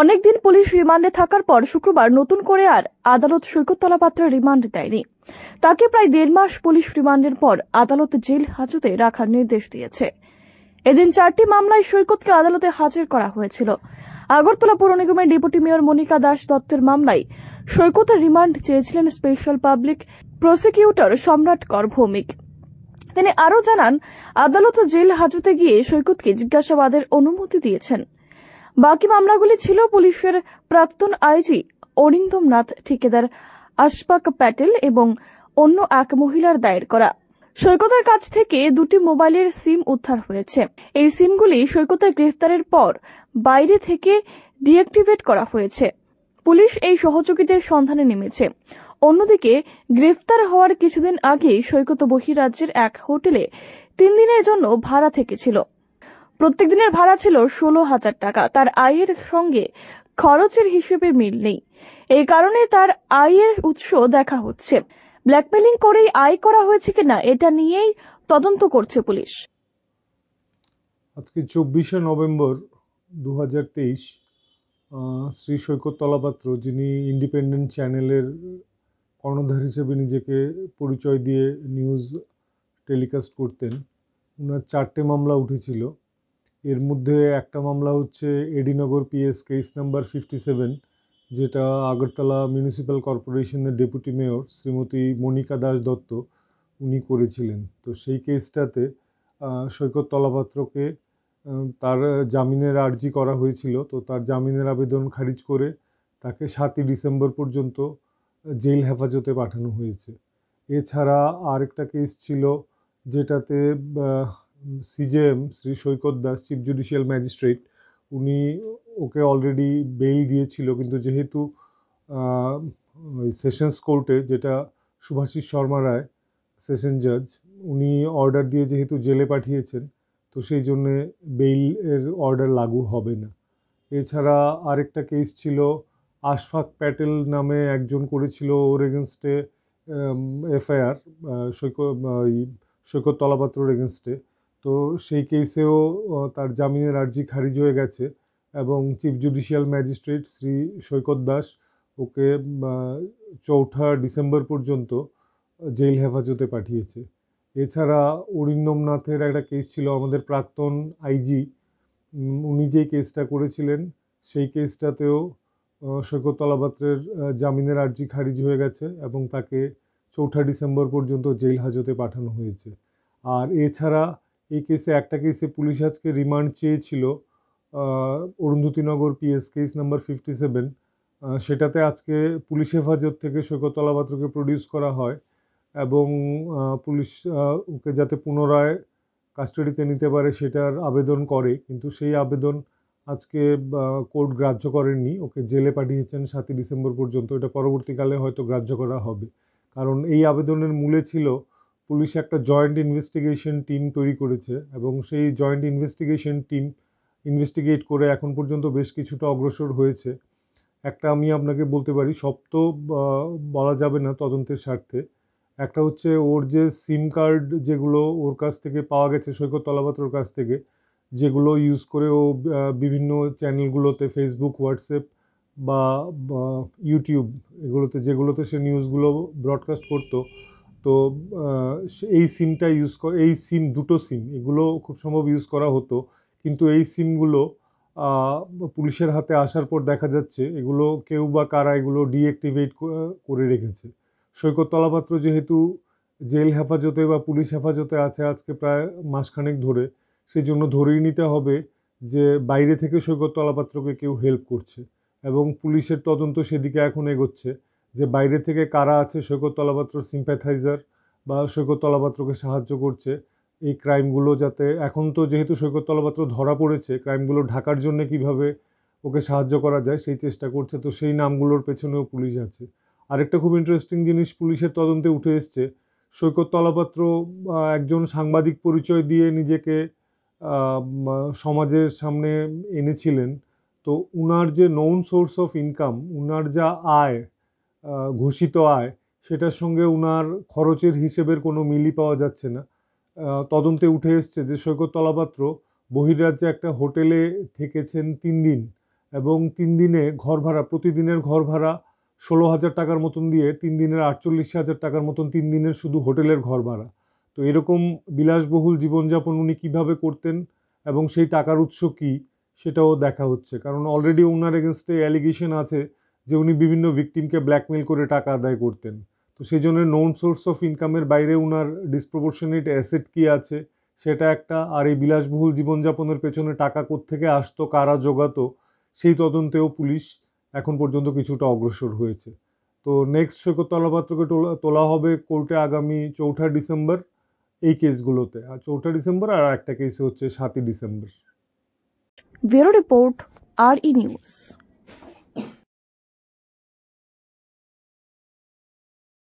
অনেকদিন পুলিশ রিমান্ডে থাকার পর শুক্রবার নতুন করে আর আদালত সৈকতলা পাত্রের রিমান্ড দেয়নি তাকে প্রায় দেড় মাস পুলিশ রিমান্ডের পর আদালত জেল হাজতে রাখার নির্দেশ দিয়েছে এদিন চারটি মামলায় সৈকতকে আদালতে হাজির করা হয়েছিল আগরতলা পৌর নিগমের ডেপুটি মেয়র মনিকা দাস দত্তের মামলায় সৈকতের রিমান্ড চেয়েছিলেন স্পেশাল পাবলিক প্রসিকিউটর সম্রাট কর ভৌমিক তিনি আরও জানান আদালত জেল হাজতে গিয়ে সৈকতকে জিজ্ঞাসাবাদের অনুমতি দিয়েছেন বাকি মামলাগুলি ছিল পুলিশের প্রাক্তন আইজি অরিন্দম নাথ ঠিকাদার আশফাক প্যাটেল এবং অন্য এক মহিলার দায়ের করা সৈকতের কাছ থেকে দুটি মোবাইলের সিম উদ্ধার হয়েছে এই সিমগুলি সৈকতের গ্রেফতারের পর বাইরে থেকে ডিঅ্যাক্টিভেট করা হয়েছে পুলিশ এই সহযোগীদের সন্ধানে নেমেছে অন্যদিকে গ্রেফতার হওয়ার কিছুদিন আগেই সৈকত বহিরাজ্যের এক হোটেলে তিন দিনের জন্য ভাড়া থেকেছিল প্রত্যেক দিনের ভাড়া ছিল ষোলো হাজার টাকা তার আয়ের সঙ্গে খরচের হিসেবে মিল নেই এই কারণে তার আয়ের উৎস দেখা হচ্ছে ব্ল্যাকমেলিং করেই আয় করা হয়েছে কিনা এটা নিয়েই তদন্ত করছে পুলিশ আজকে চব্বিশে নভেম্বর দু হাজার তেইশ শ্রী সৈকত তলাপাত্র যিনি ইন্ডিপেন্ডেন্ট চ্যানেলের কর্ণধার হিসেবে নিজেকে পরিচয় দিয়ে নিউজ টেলিকাস্ট করতেন ওনার চারটে মামলা উঠেছিল এর মধ্যে একটা মামলা হচ্ছে AD Nagar PS case number fifty seven যেটা আগরতলা মিউনিসিপ্যাল কর্পোরেশনের ডেপুটি মেয়র শ্রীমতী মনিকা দাস দত্ত উনি করেছিলেন তো সেই কেসটাতে সৈকত তলাপাত্রকে তার জামিনের আর্জি করা হয়েছিল তো তার জামিনের আবেদন খারিজ করে তাকে সাতই ডিসেম্বর পর্যন্ত জেল হেফাজতে পাঠানো হয়েছে এছাড়া আরেকটা কেস ছিল যেটাতে CJM Shri Saikat Das chief judicial magistrate উনি ওকে অলরেডি বেল দিয়েছিল কিন্তু যেহেতু সেশনস কোর্টে যেটা সুভাষিস শর্মা রায় সেশন জাজ উনি অর্ডার দিয়ে যেহেতু জেলে পাঠিয়েছেন তো সেই জন্যে বেইলের অর্ডার লাগু হবে না এছাড়া আরেকটা কেস ছিল আশফাক প্যাটেল নামে একজন করেছিল ওর এগেনস্টে এফআইআর সৈকত সৈকত তলাপাত্রর এগেনস্টে তো সেই কেসেও তার জামিনের আর্জি খারিজ হয়ে গেছে এবং chief judicial magistrate Shri Saikat Das ওকে চৌঠা ডিসেম্বর পর্যন্ত জেল হেফাজতে পাঠিয়েছে এছাড়া অরিন্দমনাথের একটা কেস ছিল আমাদের প্রাক্তন আইজি উনি যে কেসটা করেছিলেন সেই কেসটাতেও সৈকত তলাপাত্রের জামিনের আর্জি খারিজ হয়ে গেছে এবং তাকে চৌঠা ডিসেম্বর পর্যন্ত জেল হাজতে পাঠানো হয়েছে আর এছাড়া এই কেসে একটা কেসে পুলিশ আজকে রিমান্ড চেয়েছিল Arundhatinagar PS case number fifty seven সেটাতে আজকে পুলিশ হেফাজত থেকে সৈকতলা পাত্রকে প্রডিউস করা হয় এবং পুলিশ ওকে যাতে পুনরায় কাস্টাডিতে নিতে পারে সেটার আবেদন করে কিন্তু সেই আবেদন আজকে কোর্ট গ্রাহ্য করেননি ওকে জেলে পাঠিয়েছেন সাতই ডিসেম্বর পর্যন্ত এটা পরবর্তীকালে হয়তো গ্রাহ্য করা হবে কারণ এই আবেদনের মূলে ছিল পুলিশ একটা জয়েন্ট ইনভেস্টিগেশন টিম তৈরি করেছে এবং সেই জয়েন্ট ইনভেস্টিগেশন টিম ইনভেস্টিগেট করে এখন পর্যন্ত বেশ কিছুটা অগ্রসর হয়েছে একটা আমি আপনাকে বলতে পারি সপ্ত বলা যাবে না তদন্তের স্বার্থে একটা হচ্ছে ওর যে সিম কার্ড যেগুলো ওর কাছ থেকে পাওয়া গেছে সৈকত তলাপাত্রর কাছ থেকে যেগুলো ইউজ করে ও বিভিন্ন চ্যানেলগুলোতে ফেসবুক হোয়াটসঅ্যাপ বা ইউটিউব এগুলোতে যেগুলোতে সে নিউজগুলো ব্রডকাস্ট করতো তো এই সিমটা ইউজ কর এই সিম দুটো সিম এগুলো খুব সম্ভব ইউজ করা হতো কিন্তু এই সিমগুলো পুলিশের হাতে আসার পর দেখা যাচ্ছে এগুলো কেউ বা কারা এগুলো ডিঅ্যাক্টিভেট করে রেখেছে সৈকত তলাপাত্র যেহেতু জেল হেফাজতে বা পুলিশ হেফাজতে আছে আজকে প্রায় মাসখানেক ধরে সেই জন্য ধরেই নিতে হবে যে বাইরে থেকে সৈকত তলাপাত্রকে কেউ হেল্প করছে এবং পুলিশের তদন্ত সেদিকে এখন এগোচ্ছে যে বাইরে থেকে কারা আছে সৈকত তলাপাত্র সিম্প্যাথাইজার বা সৈকত তলাপাত্রকে সাহায্য করছে এই ক্রাইমগুলো যাতে এখন তো যেহেতু সৈকত তলাপাত্র ধরা পড়েছে ক্রাইমগুলো ঢাকার জন্য কিভাবে ওকে সাহায্য করা যায় সেই চেষ্টা করছে তো সেই নামগুলোর পেছনেও পুলিশ আছে আরেকটা খুব ইন্টারেস্টিং জিনিস পুলিশের তদন্তে উঠে এসছে সৈকত তলাপাত্র একজন সাংবাদিক পরিচয় দিয়ে নিজেকে সমাজের সামনে এনেছিলেন তো উনার যে নৌন সোর্স অফ ইনকাম উনার যা আয় ঘোষিত আয় সেটার সঙ্গে উনার খরচের হিসেবের কোনো মিলি পাওয়া যাচ্ছে না তদন্তে উঠে এসছে যে সৈকত তলাপাত্র বহিরাজ্যে একটা হোটেলে থেকেছেন তিন দিন এবং তিন দিনে ঘর ভাড়া প্রতিদিনের ঘর ভাড়া ষোলো হাজার টাকার মতন দিয়ে তিন দিনের আটচল্লিশ হাজার টাকার মতন তিন দিনের শুধু হোটেলের ঘর ভাড়া তো এরকম বিলাসবহুল জীবনযাপন উনি কীভাবে করতেন এবং সেই টাকার উৎস কী সেটাও দেখা হচ্ছে কারণ অলরেডি ওনার এগেনস্টে অ্যালিগেশন আছে যে উনি বিভিন্ন ভিকটিমকে ব্ল্যাকমেল করে টাকা আদায় করতেন তো সেই জন্য নন সোর্স অফ ইনকামের বাইরে উনার ডিসপ্রপোর্শনেট অ্যাসেট কী আছে সেটা একটা আর এই বিলাসবহুল জীবনযাপনের পেছনে টাকা থেকে আসতো কারা জোগাতো সেই তদন্তেও পুলিশ এখন পর্যন্ত কিছুটা অগ্রসর হয়েছে তো নেক্সট সৈকত তলাপাত্রকে তোলা হবে কোর্টে আগামী চৌঠা ডিসেম্বর এই কেসগুলোতে আর চৌঠা ডিসেম্বর আর একটা কেস হচ্ছে সাতই ডিসেম্বর ব্যুরো রিপোর্ট আর ই নিউজ